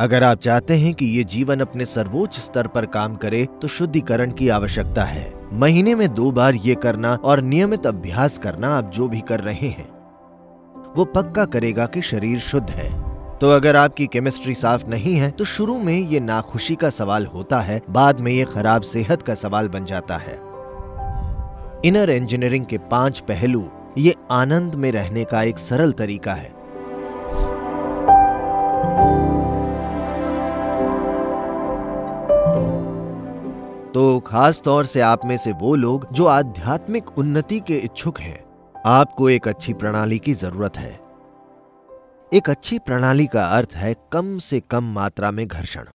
अगर आप चाहते हैं कि ये जीवन अपने सर्वोच्च स्तर पर काम करे तो शुद्धिकरण की आवश्यकता है महीने में दो बार ये करना और नियमित अभ्यास करना आप जो भी कर रहे हैं वो पक्का करेगा कि शरीर शुद्ध है तो अगर आपकी केमिस्ट्री साफ नहीं है तो शुरू में ये नाखुशी का सवाल होता है बाद में ये खराब सेहत का सवाल बन जाता है इनर इंजीनियरिंग के पांच पहलू ये आनंद में रहने का एक सरल तरीका है खास तौर से आप में से वो लोग जो आध्यात्मिक उन्नति के इच्छुक हैं आपको एक अच्छी प्रणाली की जरूरत है एक अच्छी प्रणाली का अर्थ है कम से कम मात्रा में घर्षण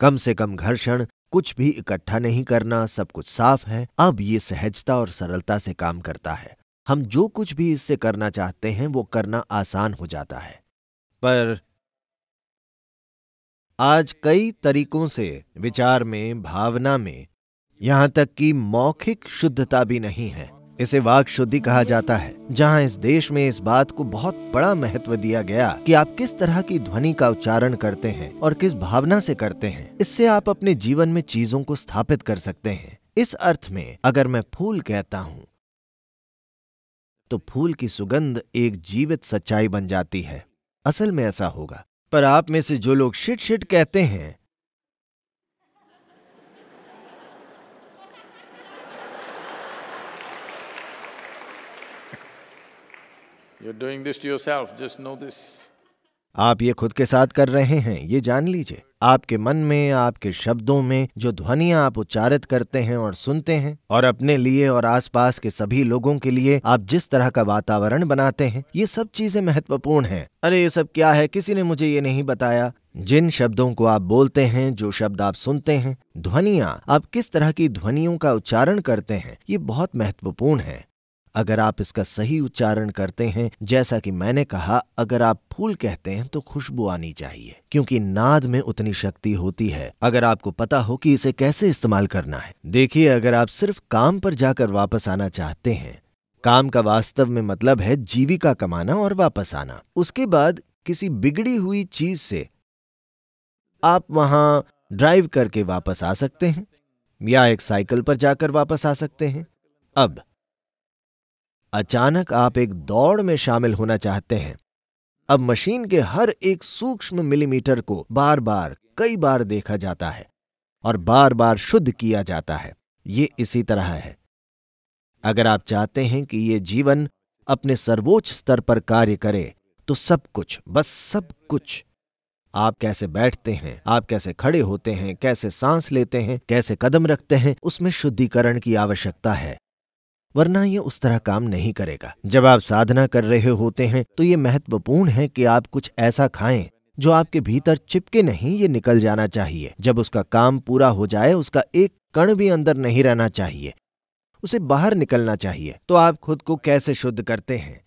कम से कम घर्षण कुछ भी इकट्ठा नहीं करना सब कुछ साफ है अब ये सहजता और सरलता से काम करता है हम जो कुछ भी इससे करना चाहते हैं वो करना आसान हो जाता है पर आज कई तरीकों से विचार में भावना में यहाँ तक कि मौखिक शुद्धता भी नहीं है इसे वाक शुद्धि कहा जाता है जहाँ इस देश में इस बात को बहुत बड़ा महत्व दिया गया कि आप किस तरह की ध्वनि का उच्चारण करते हैं और किस भावना से करते हैं इससे आप अपने जीवन में चीजों को स्थापित कर सकते हैं इस अर्थ में अगर मैं फूल कहता हूं तो फूल की सुगंध एक जीवित सच्चाई बन जाती है असल में ऐसा होगा पर आप में से जो लोग शिट शिट कहते हैं You're doing this to yourself, just know this. आप ये खुद के साथ कर रहे हैं ये जान लीजिए आपके मन में आपके शब्दों में जो ध्वनिया आप उच्चारित करते हैं और सुनते हैं और अपने लिए और आसपास के सभी लोगों के लिए आप जिस तरह का वातावरण बनाते हैं ये सब चीजें महत्वपूर्ण हैं अरे ये सब क्या है किसी ने मुझे ये नहीं बताया जिन शब्दों को आप बोलते हैं जो शब्द आप सुनते हैं ध्वनिया आप किस तरह की ध्वनियों का उच्चारण करते हैं ये बहुत महत्वपूर्ण है अगर आप इसका सही उच्चारण करते हैं जैसा कि मैंने कहा अगर आप फूल कहते हैं तो खुशबू आनी चाहिए क्योंकि नाद में उतनी शक्ति होती है अगर आपको पता हो कि इसे कैसे इस्तेमाल करना है देखिए अगर आप सिर्फ काम पर जाकर वापस आना चाहते हैं काम का वास्तव में मतलब है जीविका कमाना और वापस आना उसके बाद किसी बिगड़ी हुई चीज से आप वहां ड्राइव करके वापस आ सकते हैं या एक साइकिल पर जाकर वापस आ सकते हैं अब अचानक आप एक दौड़ में शामिल होना चाहते हैं अब मशीन के हर एक सूक्ष्म मिलीमीटर को बार बार कई बार देखा जाता है और बार बार शुद्ध किया जाता है ये इसी तरह है अगर आप चाहते हैं कि ये जीवन अपने सर्वोच्च स्तर पर कार्य करे तो सब कुछ बस सब कुछ आप कैसे बैठते हैं आप कैसे खड़े होते हैं कैसे सांस लेते हैं कैसे कदम रखते हैं उसमें शुद्धिकरण की आवश्यकता है वरना ये उस तरह काम नहीं करेगा जब आप साधना कर रहे होते हैं तो ये महत्वपूर्ण है कि आप कुछ ऐसा खाएं जो आपके भीतर चिपके नहीं ये निकल जाना चाहिए जब उसका काम पूरा हो जाए उसका एक कण भी अंदर नहीं रहना चाहिए उसे बाहर निकलना चाहिए तो आप खुद को कैसे शुद्ध करते हैं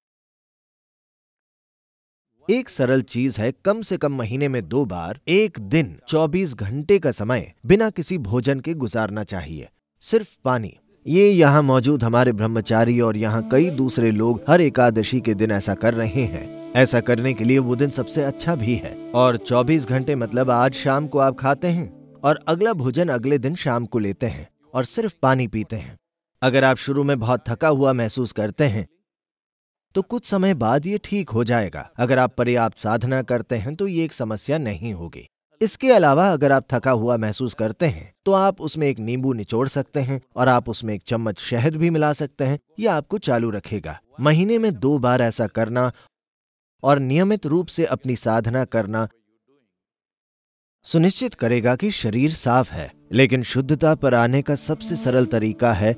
एक सरल चीज है कम से कम महीने में दो बार एक दिन 24 घंटे का समय बिना किसी भोजन के गुजारना चाहिए सिर्फ पानी ये यहाँ मौजूद हमारे ब्रह्मचारी और यहाँ कई दूसरे लोग हर एकादशी के दिन ऐसा कर रहे हैं ऐसा करने के लिए वो दिन सबसे अच्छा भी है और 24 घंटे मतलब आज शाम को आप खाते हैं और अगला भोजन अगले दिन शाम को लेते हैं और सिर्फ पानी पीते हैं अगर आप शुरू में बहुत थका हुआ महसूस करते हैं तो कुछ समय बाद ये ठीक हो जाएगा अगर आप पर्याप्त साधना करते हैं तो ये एक समस्या नहीं होगी इसके अलावा अगर आप थका हुआ महसूस करते हैं तो आप उसमें एक नींबू निचोड़ सकते हैं और आप उसमें एक चम्मच शहद भी मिला सकते हैं यह आपको चालू रखेगा महीने में दो बार ऐसा करना और नियमित रूप से अपनी साधना करना सुनिश्चित करेगा कि शरीर साफ है लेकिन शुद्धता पर आने का सबसे सरल तरीका है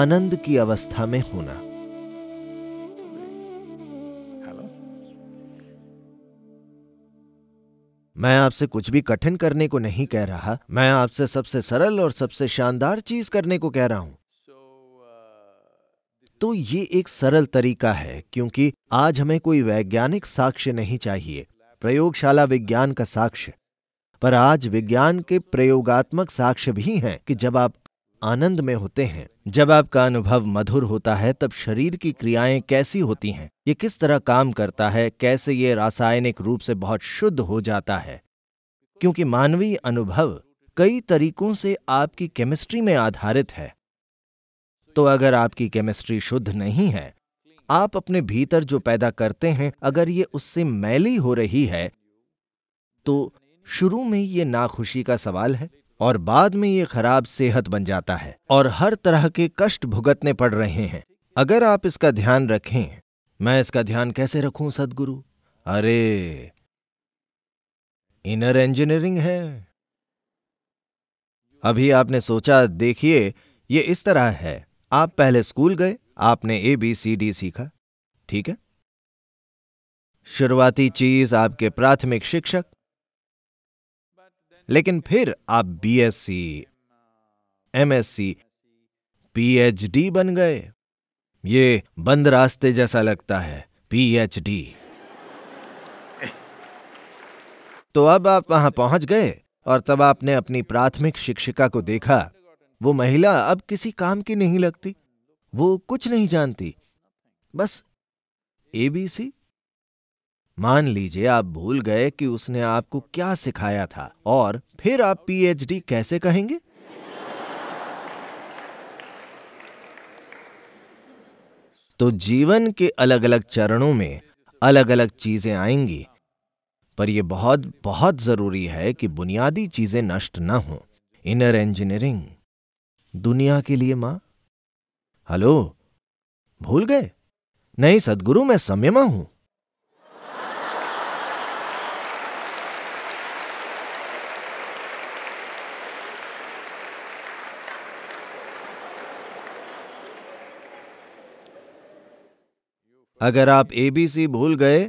आनंद की अवस्था में होना मैं आपसे कुछ भी कठिन करने को नहीं कह रहा मैं आपसे सबसे सरल और सबसे शानदार चीज करने को कह रहा हूं तो ये एक सरल तरीका है क्योंकि आज हमें कोई वैज्ञानिक साक्ष्य नहीं चाहिए प्रयोगशाला विज्ञान का साक्ष्य पर आज विज्ञान के प्रयोगात्मक साक्ष्य भी हैं कि जब आप आनंद में होते हैं जब आपका अनुभव मधुर होता है तब शरीर की क्रियाएं कैसी होती हैं ये किस तरह काम करता है कैसे ये रासायनिक रूप से बहुत शुद्ध हो जाता है क्योंकि मानवीय अनुभव कई तरीकों से आपकी केमिस्ट्री में आधारित है तो अगर आपकी केमिस्ट्री शुद्ध नहीं है आप अपने भीतर जो पैदा करते हैं अगर ये उससे मैली हो रही है तो शुरू में ये नाखुशी का सवाल है और बाद में ये खराब सेहत बन जाता है और हर तरह के कष्ट भुगतने पड़ रहे हैं अगर आप इसका ध्यान रखें मैं इसका ध्यान कैसे रखूं सदगुरु अरे इनर इंजीनियरिंग है अभी आपने सोचा देखिए ये इस तरह है आप पहले स्कूल गए आपने ए बी सी डी सीखा ठीक है शुरुआती चीज आपके प्राथमिक शिक्षक लेकिन फिर आप बीएससी, एमएससी, पीएचडी बन गए ये बंद रास्ते जैसा लगता है पीएचडी तो अब आप वहां पहुंच गए और तब आपने अपनी प्राथमिक शिक्षिका को देखा वो महिला अब किसी काम की नहीं लगती वो कुछ नहीं जानती बस एबीसी मान लीजिए आप भूल गए कि उसने आपको क्या सिखाया था और फिर आप पीएचडी कैसे कहेंगे तो जीवन के अलग अलग चरणों में अलग अलग चीजें आएंगी पर यह बहुत बहुत जरूरी है कि बुनियादी चीजें नष्ट ना हों इनर इंजीनियरिंग दुनिया के लिए मां हेलो भूल गए नहीं सदगुरु मैं सम्यमा हूं अगर आप एबीसी भूल गए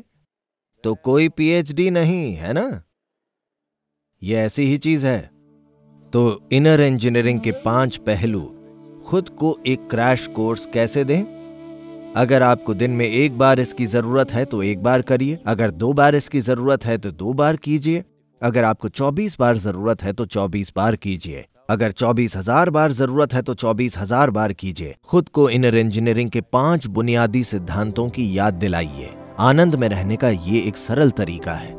तो कोई पीएचडी नहीं है ना यह ऐसी ही चीज है तो इनर इंजीनियरिंग के पांच पहलू खुद को एक क्रैश कोर्स कैसे दें अगर आपको दिन में एक बार इसकी जरूरत है तो एक बार करिए अगर दो बार इसकी जरूरत है तो दो बार कीजिए अगर आपको 24 बार जरूरत है तो 24 बार कीजिए अगर चौबीस हजार बार जरूरत है तो चौबीस हजार बार कीजिए खुद को इनर इंजीनियरिंग के पांच बुनियादी सिद्धांतों की याद दिलाइए आनंद में रहने का ये एक सरल तरीका है